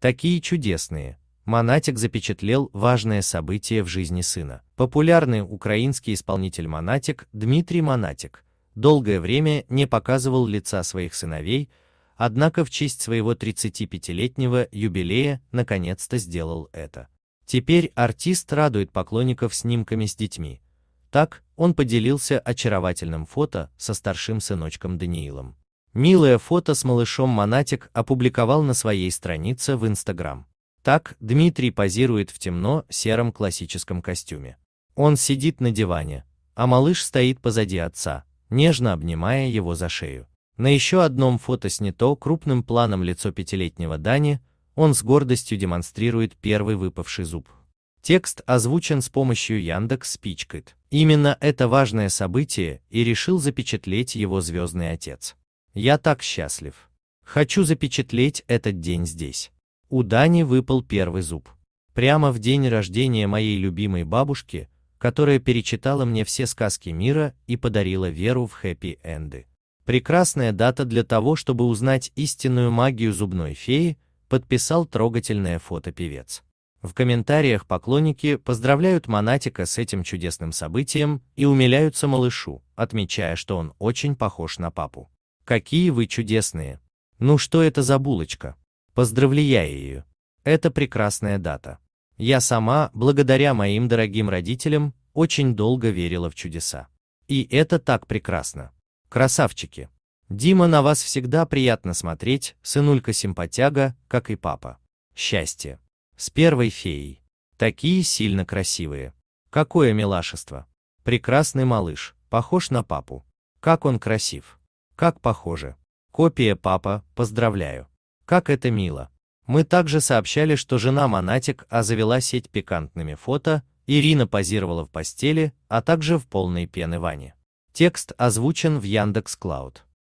Такие чудесные. Монатик запечатлел важное событие в жизни сына. Популярный украинский исполнитель Монатик Дмитрий Монатик долгое время не показывал лица своих сыновей, однако в честь своего 35-летнего юбилея наконец-то сделал это. Теперь артист радует поклонников снимками с детьми. Так он поделился очаровательным фото со старшим сыночком Даниилом. Милое фото с малышом Монатик опубликовал на своей странице в Инстаграм. Так Дмитрий позирует в темно-сером классическом костюме. Он сидит на диване, а малыш стоит позади отца, нежно обнимая его за шею. На еще одном фото снято крупным планом лицо пятилетнего Дани, он с гордостью демонстрирует первый выпавший зуб. Текст озвучен с помощью Яндекс Спичкит. Именно это важное событие и решил запечатлеть его звездный отец. Я так счастлив. Хочу запечатлеть этот день здесь. У Дани выпал первый зуб. Прямо в день рождения моей любимой бабушки, которая перечитала мне все сказки мира и подарила веру в хэппи-энды. Прекрасная дата для того, чтобы узнать истинную магию зубной феи, подписал трогательное фото певец. В комментариях поклонники поздравляют Монатика с этим чудесным событием и умиляются малышу, отмечая, что он очень похож на папу. Какие вы чудесные! Ну что это за булочка? Поздравляю ее. Это прекрасная дата. Я сама, благодаря моим дорогим родителям, очень долго верила в чудеса. И это так прекрасно. Красавчики! Дима, на вас всегда приятно смотреть, сынулька-симпатяга, как и папа. Счастье! С первой феей. Такие сильно красивые. Какое милашество! Прекрасный малыш, похож на папу. Как он красив! Как похоже. Копия папа, поздравляю. Как это мило. Мы также сообщали, что жена Монатик А завела сеть пикантными фото, Ирина позировала в постели, а также в полной пены ванне. Текст озвучен в Яндекс.Клауд.